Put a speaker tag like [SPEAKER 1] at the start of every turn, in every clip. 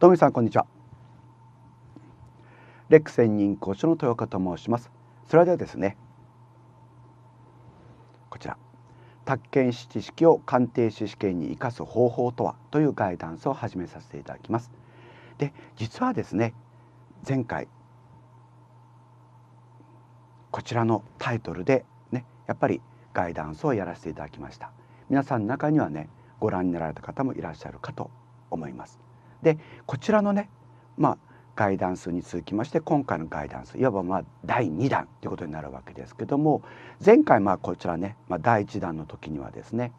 [SPEAKER 1] トミさんこんにちはレック専任講師の豊岡と申しますそれではですねこちら宅建士知識を鑑定士試験に生かす方法とはというガイダンスを始めさせていただきますで実はですね前回こちらのタイトルでねやっぱりガイダンスをやらせていただきました皆さんの中にはねご覧になられた方もいらっしゃるかと思いますでこちらのね、まあ、ガイダンスに続きまして今回のガイダンスいわばまあ第2弾ということになるわけですけども前回まあこちらね、まあ、第1弾の時にはですね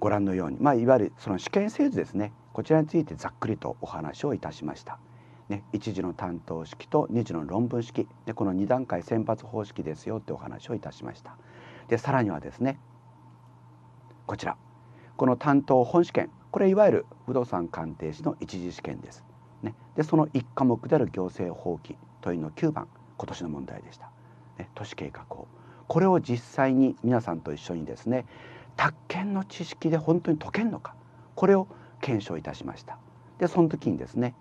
[SPEAKER 1] ご覧のように、まあ、いわゆるその試験制図ですねこちらについてざっくりとお話をいたしました。ね、一次の担当式と二次の論文式でこの2段階選抜方式ですよってお話をいたしました。でさらにはですねこちらこの担当本試験これいわゆる不動産鑑定士の一次試験です。ね、でその1科目である行政法規問いの9番今年の問題でした。ね、都市計画法これを実際に皆さんと一緒にですね宅建の知識で本当に解けるのかこれを検証いたしましたでその時にですね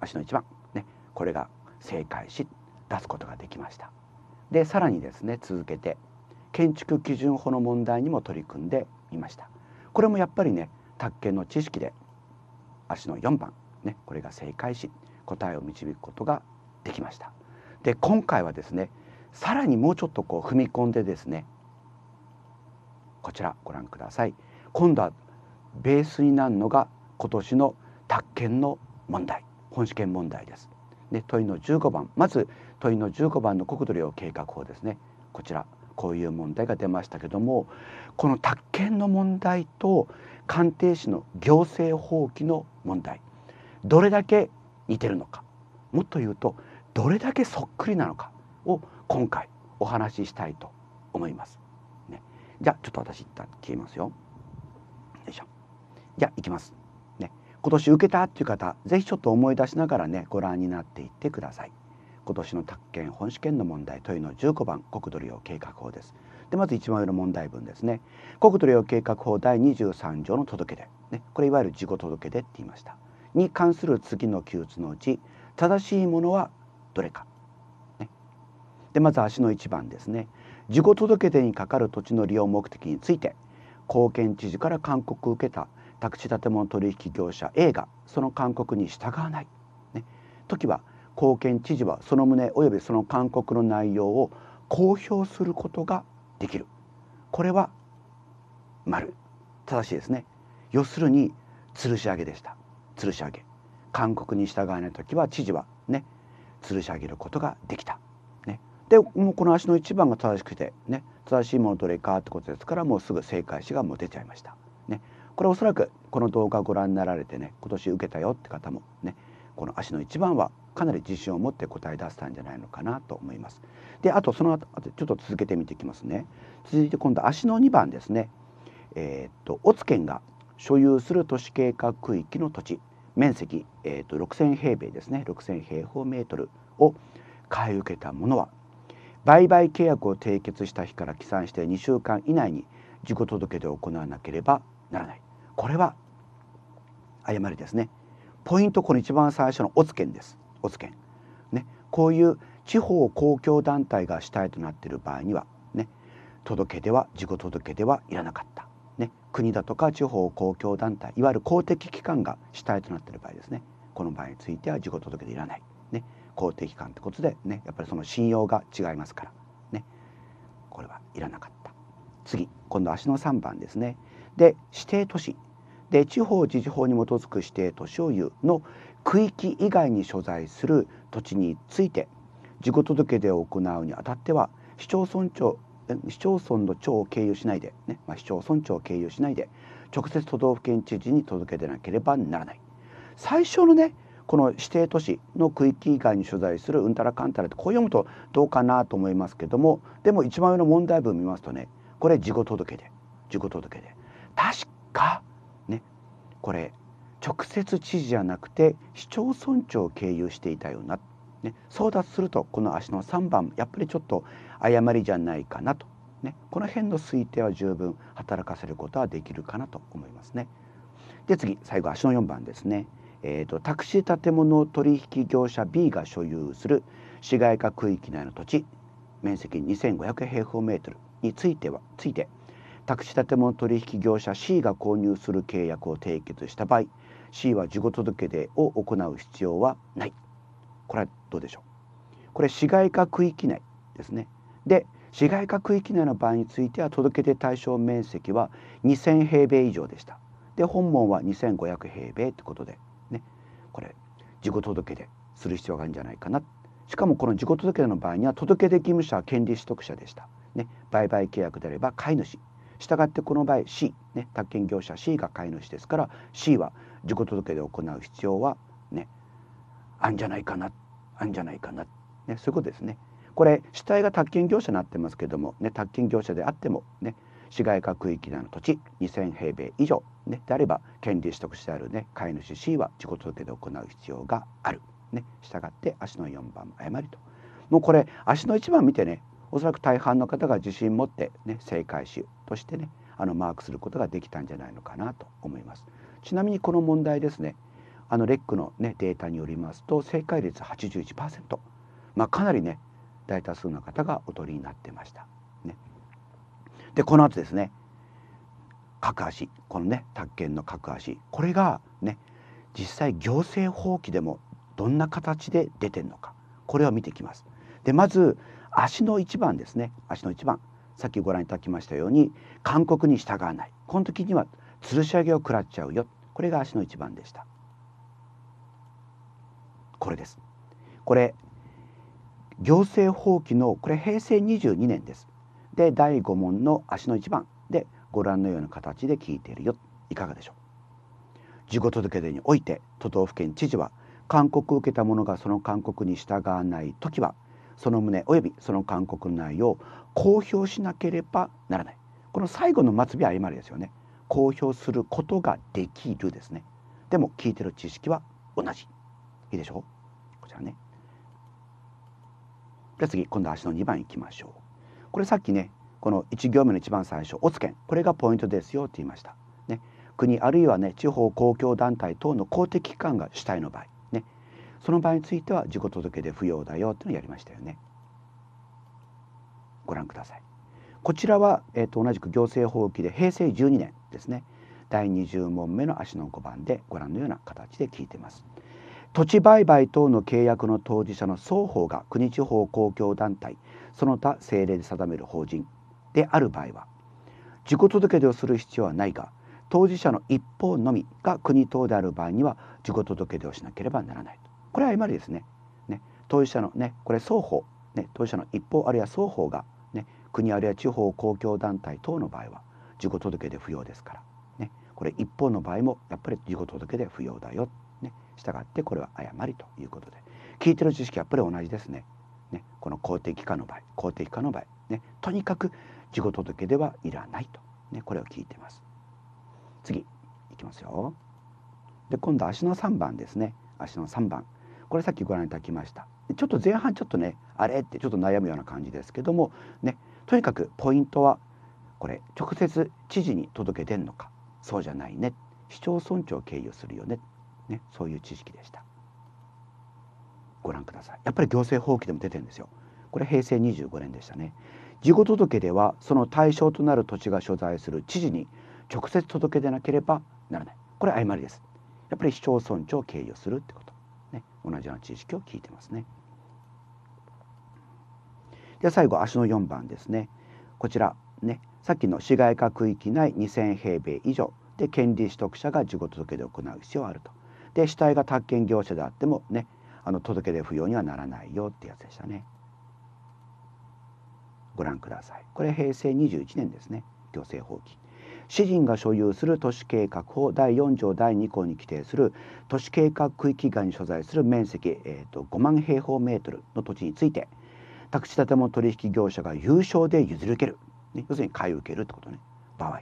[SPEAKER 1] 足の一番ねこれが正解し出すことができましたでさらにですね続けて建築基準法の問題にも取り組んでみましたこれもやっぱりね卓研の知識で足の4番、ね、これが正解し答えを導くことができました。で今回はですねさらにもうちょっとこう踏み込んでですねこちらご覧ください今度はベースになるのが今年の卓研の問題本試験問題です。で問いの15番まず問いの15番の国土量計画法ですねこちらこういう問題が出ましたけどもこの宅建の問題と鑑定士の行政放棄の問題どれだけ似てるのかもっと言うとどれだけそっくりなのかを今回お話ししたいと思います。ね、じゃあちょっと私一旦消えますよ。よいしょ。じゃあ行きます。ね、今年受けたっていう方是非ちょっと思い出しながらねご覧になっていってください。今年の宅建本試験の問題問いの15番国土利用計画法です。でまず一番上の問題文ですね国土領計画法第23条の届け出、ね、これいわゆる事故届出って言いましたに関する次の記述のうち正しいものはどれか、ね、でまず足の一番ですね事故届出にかかる土地の利用目的について貢献知事から勧告を受けた宅地建物取引業者 A がその勧告に従わない、ね、時は貢献知事はその旨及びその勧告の内容を公表することができるこれは丸正しいですね要するに吊るし上げでした吊るし上げ韓国に従わない時は知事はね吊るし上げることができた、ね、でもうこの足の一番が正しくてね正しいものどれかってことですからもうすぐ正解詞がもう出ちゃいました、ね、これおそらくこの動画ご覧になられてね今年受けたよって方もねこの足の一番はかなり自信を持って答え出したんじゃないのかなと思います。であとその後ちょっと続けてみていきますね。続いて今度足の2番ですね。えー、っとオツ県が所有する都市計画区域の土地面積、えー、っと6,000平米ですね6,000平方メートルを買い受けた者は売買契約を締結した日から起算して2週間以内に事故届で行わなければならない。これは誤りですね。ポイントこの一番最初のオツ券です。骨券、ね、こういう地方公共団体が主体となっている場合には、ね、届け出は事後届けはいらなかった、ね、国だとか地方公共団体いわゆる公的機関が主体となっている場合ですねこの場合については事後届けでいらない、ね、公的機関ってことで、ね、やっぱりその信用が違いますから、ね、これはいらなかった次今度足の3番ですねで指定都市で地方自治法に基づく指定都市を言うの区域以外に所在する土地について事故届出を行うにあたっては市町村長市町村の長を経由しないで、ねまあ、市町村長を経由しないで直接都道府県知事に届け出なければならない最初のねこの指定都市の区域以外に所在するうんたらかんたらってこう読むとどうかなと思いますけどもでも一番上の問題文を見ますとねこれ事後届で事故届出確かねこれ直接知事じゃなくて市町村長を経由していたような、ね、争奪するとこの足の3番やっぱりちょっと誤りじゃないかなと、ね、この辺の推定は十分働かせることはできるかなと思いますね。で次最後足の4番ですね。えーと、タクシー建物取引業者 B が所有する市街化区域内の土地面積2500平方メートルについてはついてタクシー建物取引業者 C が購入する契約を締結した場合 C は事後届出を行う必要はないこれはどうでしょうこれ市街化区域内ですねで市街化区域内の場合については届出対象面積は2,000平米以上でしたで本門は2,500平米ってことでねこれ事後届出する必要があるんじゃないかなしかもこの事後届出の場合には届出義務者は権利取得者でした、ね、売買契約であれば買い主したがってこの場合 C、ね、宅建業者 C が買い主ですから C は事故届で行う必要はねあんじゃないかなあんじゃないかな、ね、そういうことですね。これ主体が宅建業者になってますけども、ね、宅建業者であっても、ね、市街化区域なの土地2,000平米以上、ね、であれば権利取得してある、ね、飼い主 C は事故届で行う必要がある。ね、従って足の4番誤りと。もうこれ足の1番見てねおそらく大半の方が自信持って、ね、正解手としてねあのマークすることができたんじゃないのかなと思います。ちなみにこの問題ですねあのレックの、ね、データによりますと正解率81%、まあ、かなりね大多数の方がおとりになってました。ね、でこの後ですね各足このね宅建の各足これがね実際行政法規でもどんな形で出てるのかこれを見ていきます。でまず足の1番ですね足の1番さっきご覧いただきましたように勧告に従わないこの時には吊るし上げを食らっちゃうよこれが足の一番でしたこれですこれ行政法規のこれ平成22年ですで第5問の足の一番でご覧のような形で聞いているよいかがでしょう事故届出において都道府県知事は勧告を受けた者がその勧告に従わない時はその旨及びその勧告の内容を公表しなければならないこの最後の末尾は誤りですよね公表することができるですねでも聞いてる知識は同じいいでしょうこちらねじゃ次今度足の2番いきましょうこれさっきねこの1行目の一番最初「おつけん」これがポイントですよって言いました。ね、国あるいはね地方公共団体等の公的機関が主体の場合、ね、その場合については自己届で不要だよっていうのをやりましたよね。ご覧ください。こちらは、えーと、と同じく行政法規で平成12年ですね第20問目の足の5番でご覧のような形で聞いています。土地売買等の契約の当事者の双方が国地方公共団体その他政令で定める法人である場合は自己届出をする必要はないが当事者の一方のみが国等である場合には自己届出をしなければならないこれは今ですねね当事者のねこれ双方、ね、当事者の一方あるいは双方が、ね、国あるいは地方公共団体等の場合は自己届で不要ですから、ね、これ一方の場合もやっぱり自己届で不要だよ、ね、したがってこれは誤りということで聞いてる知識やっぱり同じですね。ねこの公的化の場合公的化の場合、ね、とにかく自己届ではいらないと、ね、これを聞いてます。次いきますよ。で今度足の3番ですね足の3番これさっきご覧いただきましたちょっと前半ちょっとねあれってちょっと悩むような感じですけどもねとにかくポイントはこれ直接知事に届けてんのかそうじゃないね市町村長経由するよねねそういう知識でしたご覧くださいやっぱり行政法規でも出てるんですよこれ平成25年でしたね事後届ではその対象となる土地が所在する知事に直接届け出なければならないこれ誤りですやっぱり市町村長経由するってこと、ね、同じような知識を聞いてますねでは最後足の4番ですねこちらねさっきの市街化区域内2,000平米以上で権利取得者が事後届で行う必要があると。で主体が宅建業者であってもねあの届出不要にはならないよってやつでしたね。ご覧ください。これ平成21年ですね行政法規。市人が所有する都市計画法第4条第2項に規定する都市計画区域外に所在する面積、えーと、5万平方メートルの土地について宅地建物取引業者が有償で譲り受けるね、要するに買い受けるってことね場合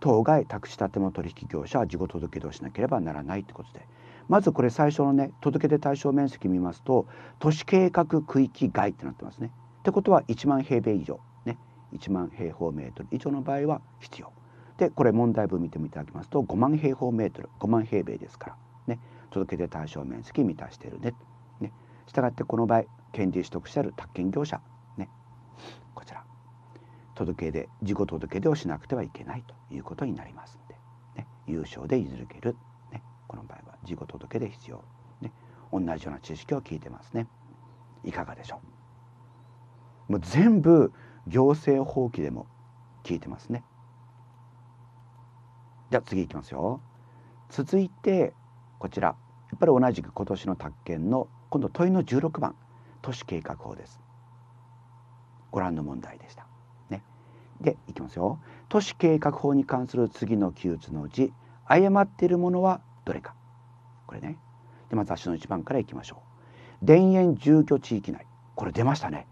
[SPEAKER 1] 当該宅地建物取引業者は事後届出をしなければならないってことでまずこれ最初のね届出対象面積見ますと都市計画区域外ってなってますね。ってことは1万平米以上ね1万平方メートル以上の場合は必要。でこれ問題文見ていただきますと5万平方メートル5万平米ですからね届出対象面積満たしてるね。ねしたがってこの場合権利取得してある宅建業者ねこちら届け出自己届出をしなくてはいけないということになりますんで、ね、優勝で譲ける、ね、この場合は自己届出必要、ね、同じような知識を聞いてますねいかがでしょうもう全部行政法規でも聞いてますねじゃあ次いきますよ続いてこちらやっぱり同じく今年の宅建の今度問いの16番都市計画法ですご覧の問題でしたでいきますよ都市計画法に関する次の記述のうち誤っているものはどれかこれねでまず足の1番からいきましょう田園住居地域内これ出ましたね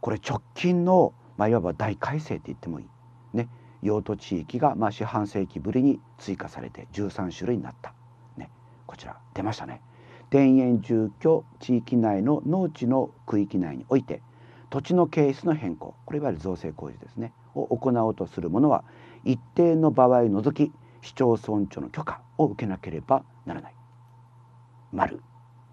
[SPEAKER 1] これ直近の、まあ、いわば大改正って言ってもいいね用途地域が、まあ、四半世紀ぶりに追加されて13種類になった、ね、こちら出ましたね田園住居地域内の農地の区域内において土地の形質の変更これいわゆる造成工事ですねを行おうとする者は一定の場合除き市町村長の許可を受けなければならない。丸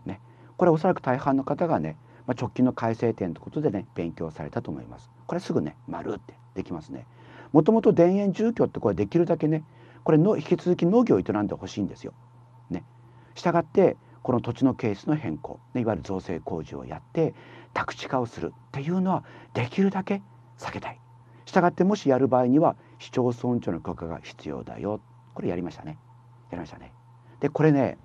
[SPEAKER 1] ね、これおそらく大半の方がね、まあ、直近の改正点ということでね勉強されたと思います。これすぐね丸ってできますね。もともと田園住居ってこれできるだけねこれの引き続き農業を営んでほしいんですよ。ね、したがってこの土地のケースの変更、ね、いわゆる造成工事をやって宅地化をするっていうのはできるだけ避けたいしたがってもしやる場合には市町村長の許可が必要だよこれやりましたねやりましたねでこれね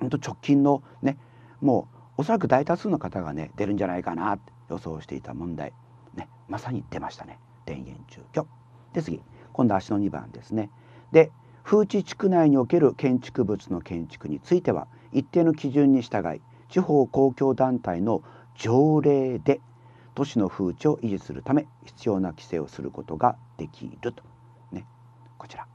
[SPEAKER 1] ほんと直近のねもうおそらく大多数の方がね出るんじゃないかなって予想していた問題、ね、まさに出ましたね田園住居で次今度足の2番ですねで風地地区内における建築物の建築については一定の基準に従い地方公共団体の条例で都市の風潮を維持するため必要な規制をすることができると、ね、こちら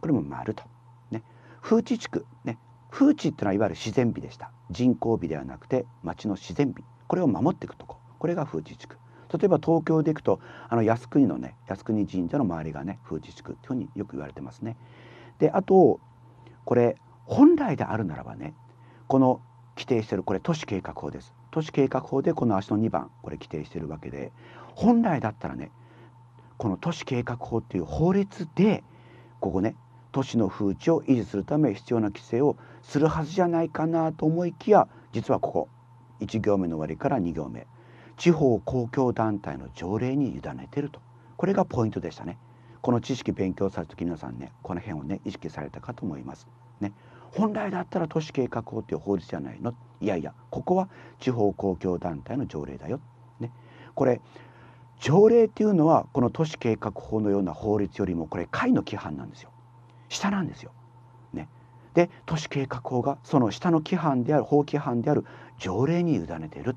[SPEAKER 1] これも丸と、ね、風地地区、ね、風地ってのはいわゆる自然美でした人工美ではなくて町の自然美これを守っていくとここれが風地地区例えば東京で行くとあの靖国のね靖国神社の周りがね風地地区っていうふうによく言われてますね。であとこれ本来であるならばねこの規定してるこれ都市計画法です都市計画法でこの足の2番これ規定してるわけで本来だったらねこの都市計画法っていう法律でここね都市の風地を維持するため必要な規制をするはずじゃないかなと思いきや実はここ1行目の終わりから2行目地方公共団体の条例に委ねてるとこれがポイントでしたねこの知識勉強された時皆さんねこの辺をね意識されたかと思いますね本来だったら都市計画法っていう法律じゃないのいやいやここは地方公共団体の条例だよ。ね、これ条例っていうのはこの都市計画法のような法律よりもこれ下の規範なんですよ下なんですよ。ね、で都市計画法がその下の規範である法規範である条例に委ねている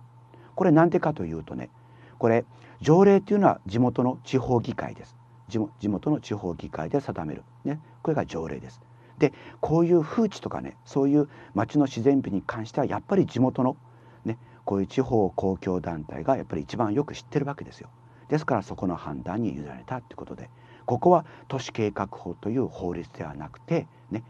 [SPEAKER 1] これなんでかというとねこれ条例っていうのは地元の地方議会です地元の地方議会で定める、ね、これが条例です。でこういう風地とかねそういう町の自然美に関してはやっぱり地元の、ね、こういう地方公共団体がやっぱり一番よく知ってるわけですよ。ですからそこの判断に委ねたってことでここは都市計画法という法律ではなくて、ね、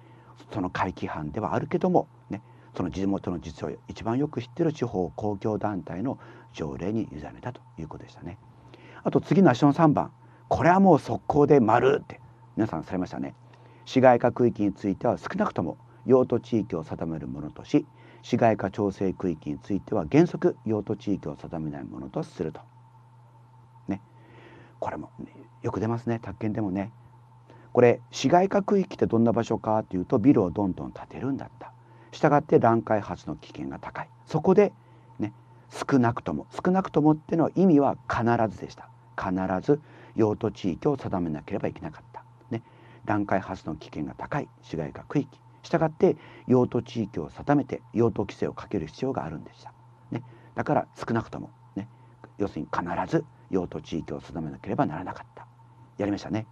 [SPEAKER 1] その会期犯ではあるけども、ね、その地元の実を一番よく知ってる地方公共団体の条例に委ねたということでしたね。あと次の足の3番これはもう速攻で丸って皆さんされましたね。市街化区域については少なくとも用途地域を定めるものとし市街化調整区域については原則用途地域を定めないものとすると。ね、これも、ね、よく出ますね宅建でもね。これ市街化区域ってどんな場所かというとビルをどんどん建てるんだった。したがって乱開発の危険が高い。そこで、ね、少なくとも少なくともっての意味は必ずでした。必ず用途地域を定めなければいけなかった。段階発の危険が高い市街化区域したがって用途地域を定めて用途規制をかける必要があるんでした、ね、だから少なくとも、ね、要するに必ず用途地域を定めなければならなかったやりましたね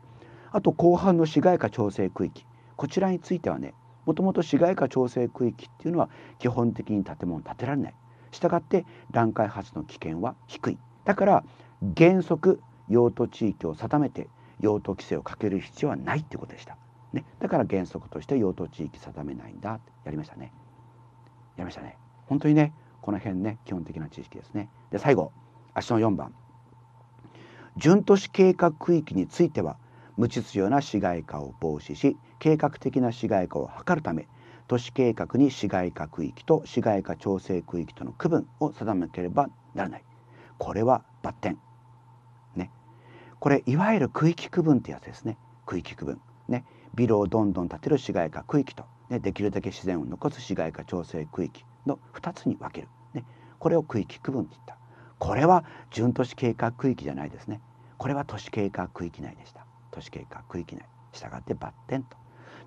[SPEAKER 1] あと後半の市街化調整区域こちらについてはねもともと市街化調整区域っていうのは基本的に建物を建てられないしたがって段階発の危険は低いだから原則用途地域を定めて用途規制をかける必要はないってことでした。ね、だから原則として用途地域定めないんだってやりましたね。やりましたね。本当にねこの辺ね基本的な知識ですね。で最後足の4番準都市計画区域については無秩序な市街化を防止し計画的な市街化を図るため都市計画に市街化区域と市街化調整区域との区分を定めなければならないこれは抜点これいわゆる区域区分ってやつですね区域区分ねビルをどんどん建てる市街化区域と、ね、できるだけ自然を残す市街化調整区域の2つに分ける、ね、これを区域区分って言ったこれは準都市計画区域じゃないですねこれは都市計画区域内でした都市計画区域内したがってバッテンと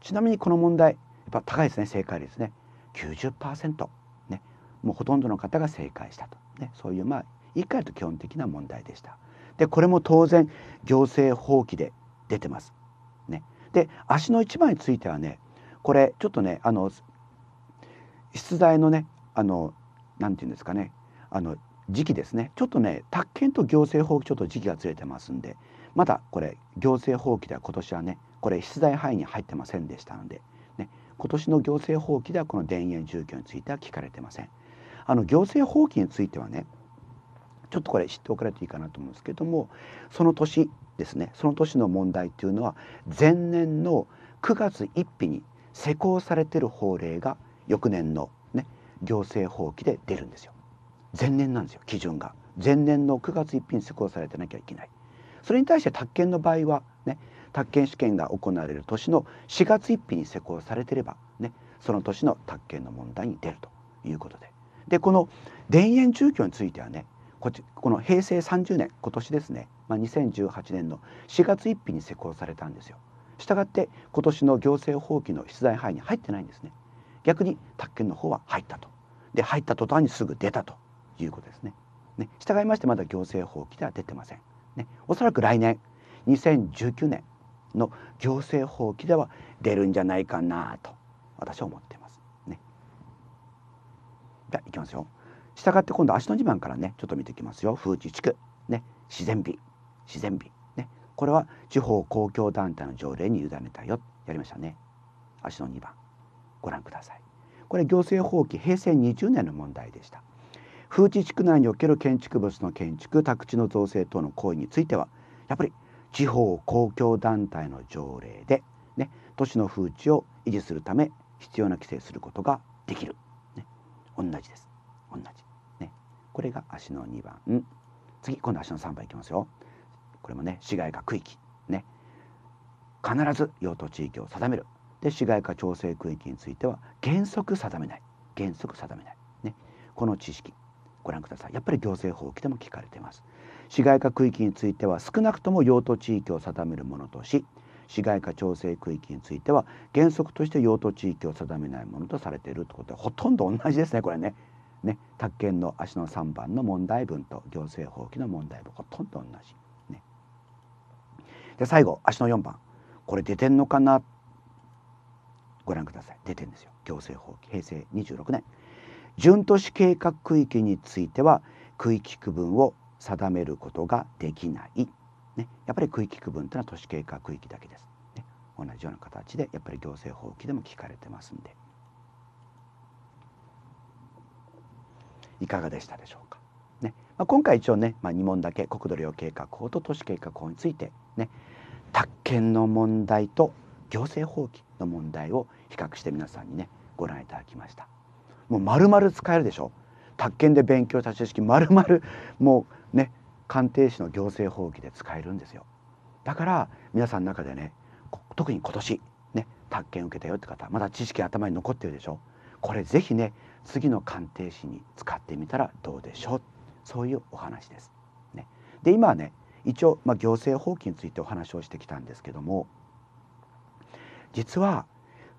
[SPEAKER 1] ちなみにこの問題やっぱ高いですね正解率ね90%ねもうほとんどの方が正解したと、ね、そういうまあ一回と基本的な問題でした。でこれも当然行政放棄で出てます。ね、で足の一番についてはねこれちょっとねあの出題のねあのなんていうんですかねあの時期ですねちょっとね宅建と行政放棄ちょっと時期がずれてますんでまだこれ行政放棄では今年はねこれ出題範囲に入ってませんでしたので、ね、今年の行政放棄ではこの田園住居については聞かれてません。あの行政放棄についてはねちょっとこれ知っておかないといいかなと思うんですけどもその年ですねその年の問題っていうのは前年の9月1日に施行されてる法令が翌年の、ね、行政法規で出るんですよ。前年なんですよ基準が。前年の9月1日に施行されてなきゃいけない。それに対して宅建の場合はね宅建試験が行われる年の4月1日に施行されてればねその年の宅建の問題に出るということで。でこの田園住居についてはねここの平成30年今年ですね、まあ、2018年の4月1日に施行されたんですよ。したがって今年の行政法規の出題範囲に入ってないんですね。逆に宅建の方は入ったと。で入った途端にすぐ出たということですね。ね従いましてまだ行政法規では出てません。ね、おそらく来年2019年の行政法規では出るんじゃないかなと私は思ってます。ね、じゃあいきますよ。したがって今度足の2番からねちょっと見ていきますよ風地地区、ね、自然美自然美、ね、これは地方公共団体の条例に委ねたよやりましたね足の2番ご覧くださいこれ行政法規平成20年の問題でした風地地区内における建築物の建築宅地の造成等の行為についてはやっぱり地方公共団体の条例で、ね、都市の風地を維持するため必要な規制することができる、ね、同じです同じ、ね、これが足の2番次今度足の3番いきますよこれもね市街化区域ね必ず用途地域を定めるで市街化調整区域については原則定めない原則定めない、ね、この知識ご覧くださいやっぱり行政法規でも聞かれています市街化区域については少なくとも用途地域を定めるものとし市街化調整区域については原則として用途地域を定めないものとされているといことでほとんど同じですねこれねね、宅建の足の3番の問題文と行政法規の問題文ほとんど同じ。ね、で最後足の4番これ出てんのかなご覧ください出てんですよ行政法規平成26年準都市計画区域については区域区分を定めることができない、ね、やっぱり区域区分というのは都市計画区域だけです、ね、同じような形でやっぱり行政法規でも聞かれてますんで。いかがでしたでしょうか。ねまあ、今回一応ね、まあ、2問だけ国土量計画法と都市計画法についてね宅建の問題と行政法規の問題を比較して皆さんにねご覧いただきました。もう丸々使えるでしょ宅建で勉強した知識丸々もうね鑑定士の行政法規で使えるんですよだから皆さんの中でね特に今年ね宅建受けたよって方まだ知識頭に残ってるでしょこれぜひね次の鑑定士に使ってみたらどうでしょうそういうお話です。ね、で今はね一応、まあ、行政法規についてお話をしてきたんですけども実は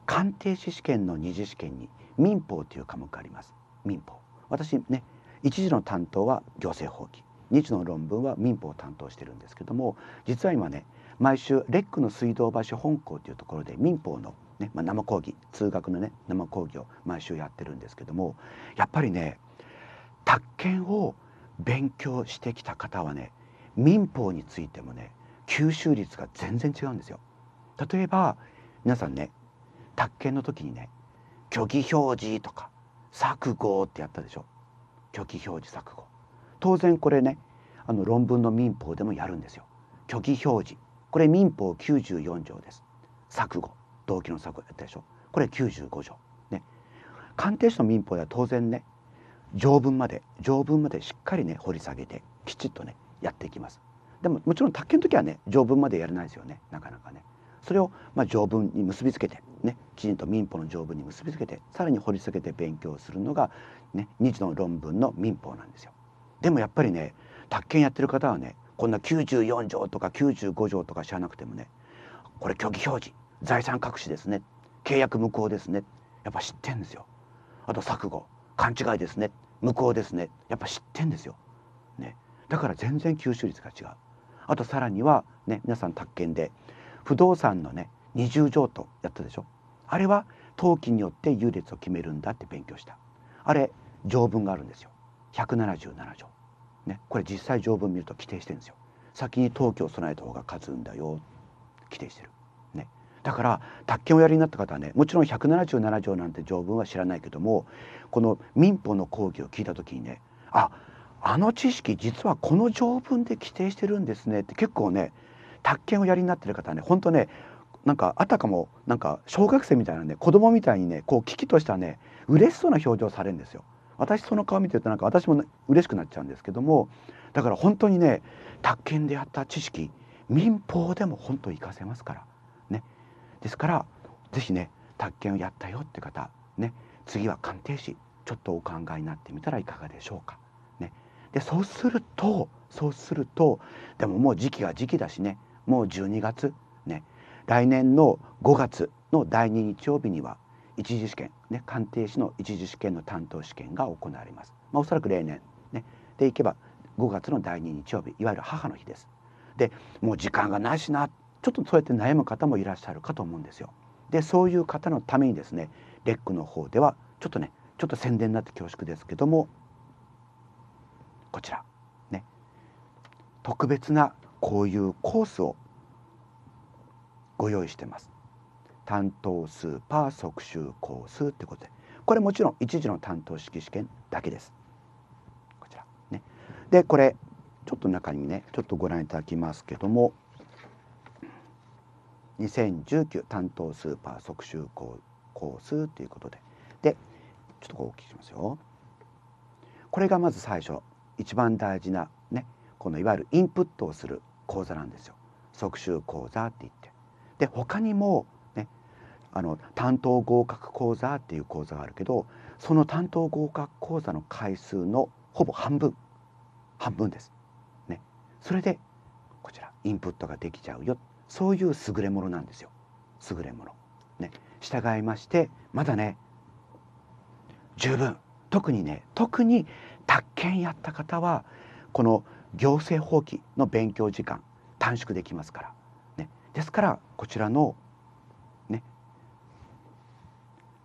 [SPEAKER 1] 鑑定士試験の二次試験に民法という科目があります民法私ね一時の担当は行政法規二次の論文は民法を担当してるんですけども実は今ね毎週レックの水道橋本校というところで民法のねまあ、生講義通学のね生講義を毎週やってるんですけどもやっぱりね宅建を勉強してきた方はね民法についてもね吸収率が全然違うんですよ。例えば皆さんね宅建の時にね虚偽表示とか錯誤ってやったでしょ虚偽表示錯誤当然これねあの論文の民法でもやるんですよ虚偽表示これ民法94条です錯誤動機の策やったでしょこれ95条。ね、鑑定士の民法では当然ね条文まで条文までしっかりね掘り下げてきちっとねやっていきます。でももちろん宅建の時はね条文までやれないですよねなかなかね。それをまあ条文に結びつけてねきちんと民法の条文に結びつけてさらに掘り下げて勉強するのがね2次の論文の民法なんですよ。でもやっぱりね宅建やってる方はねこんな94条とか95条とか知らなくてもねこれ虚偽表示財産隠しですね契約無効ですねやっぱ知ってんですよあと錯誤勘違いですね無効ですねやっぱ知ってんですよ、ね、だから全然吸収率が違うあとさらにはね皆さん宅建で不動産のね二重譲渡やったでしょあれは登記によって優劣を決めるんだって勉強したあれ条文があるんですよ177条ねこれ実際条文見ると規定してるんですよ先に登記を備えた方が勝つんだよ規定してるだから宅建をやりになった方はねもちろん177条なんて条文は知らないけどもこの民法の講義を聞いた時にねああの知識実はこの条文で規定してるんですねって結構ね宅建をやりになってる方はね本当ねなんかあたかもなんか小学生みたいなね子供みたいにねこう危機としたね嬉しそうな表情されるんですよ。私その顔見てるとなんか私も嬉しくなっちゃうんですけどもだから本当にね宅建でやった知識民法でも本当活かせますからですから是非ね宅建をやったよって方ね次は鑑定士ちょっとお考えになってみたらいかがでしょうか。ね、でそうするとそうするとでももう時期が時期だしねもう12月ね来年の5月の第2日曜日には一次試験、ね、鑑定士の一次試験の担当試験が行われます。まあ、おそらく例年、ね、でいけば5月の第2日曜日いわゆる母の日です。でもう時間がないしなちょっとそうやって悩む方もいらっしゃるかと思うんですよ。でそういう方のためにですねレックの方ではちょっとねちょっと宣伝になって恐縮ですけどもこちらね特別なこういうコースをご用意してます。担当スーパー即習コースってことでこれもちろん一時の担当式試験だけです。こちらね、でこれちょっと中にねちょっとご覧いただきますけども2019担当スーパー即習コースということででちょっとこうお聞きしますよ。これがまず最初一番大事なねこのいわゆるインプットをする講座なんですよ。即習講座って言ってで他にもねあの担当合格講座っていう講座があるけどその担当合格講座の回数のほぼ半分半分です。ね、それでこちらインプットができちゃうよそういう優れものなんですよ優れもの。ね、従いましてまだね十分特にね特に宅建やった方はこの行政法規の勉強時間短縮できますから、ね、ですからこちらの、ね、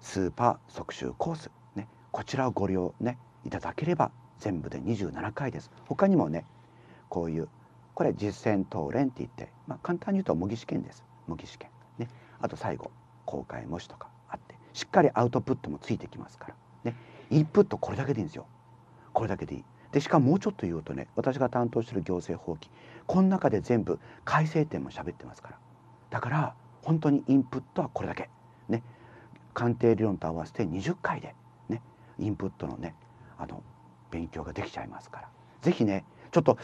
[SPEAKER 1] スーパー即習コース、ね、こちらをご利用、ね、いただければ全部で27回です他にもねこういうこれ実践答練って言って、まあ、簡単に言うと模擬試験です模擬試験、ね、あと最後公開模試とかあってしっかりアウトプットもついてきますから、ね、インプットこれだけでいいんですよこれだけでいい。でしかももうちょっと言うとね私が担当してる行政法規この中で全部改正点も喋ってますからだから本当にインプットはこれだけね鑑定理論と合わせて20回でねインプットのねあの勉強ができちゃいますから是非ねちょっと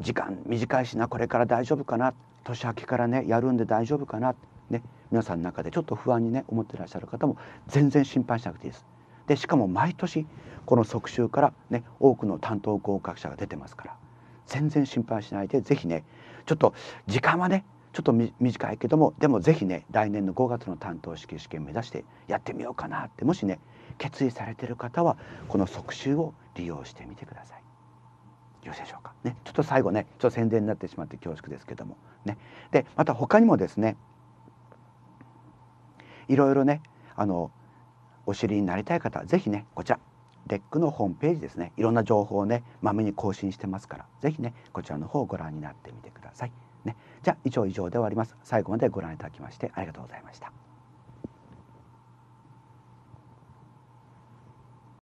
[SPEAKER 1] 時間短いしなこれから大丈夫かな年明けからねやるんで大丈夫かな、ね、皆さんの中でちょっと不安にね思ってらっしゃる方も全然心配しなくていいです。でしかも毎年この即習から、ね、多くの担当合格者が出てますから全然心配しないで是非ねちょっと時間はねちょっと短いけどもでも是非ね来年の5月の担当試験試験目指してやってみようかなってもしね決意されてる方はこの即習を利用してみてください。よろしいでしょうか。ね、ちょっと最後ねちょっと宣伝になってしまって恐縮ですけどもね。でまた他にもですねいろいろねあのお知りになりたい方は是非ねこちらレックのホームページですねいろんな情報をねまめに更新してますから是非ねこちらの方をご覧になってみてください。ね、じゃあ以上以上で終わります。最後までご覧いただきましてありがとうございました。